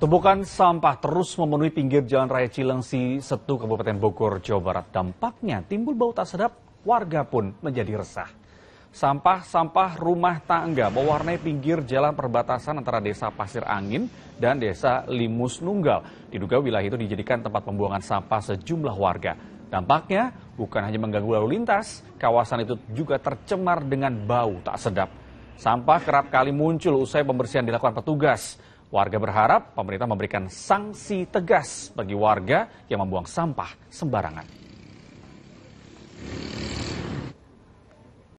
Tumpukan sampah terus memenuhi pinggir Jalan Raya Cilengsi, Setu, Kabupaten Bogor, Jawa Barat. Dampaknya timbul bau tak sedap, warga pun menjadi resah. Sampah-sampah rumah tangga mewarnai pinggir jalan perbatasan antara desa Pasir Angin dan desa Limus Nunggal. Diduga wilayah itu dijadikan tempat pembuangan sampah sejumlah warga. Dampaknya bukan hanya mengganggu lalu lintas, kawasan itu juga tercemar dengan bau tak sedap. Sampah kerap kali muncul usai pembersihan dilakukan petugas. Warga berharap pemerintah memberikan sanksi tegas bagi warga yang membuang sampah sembarangan.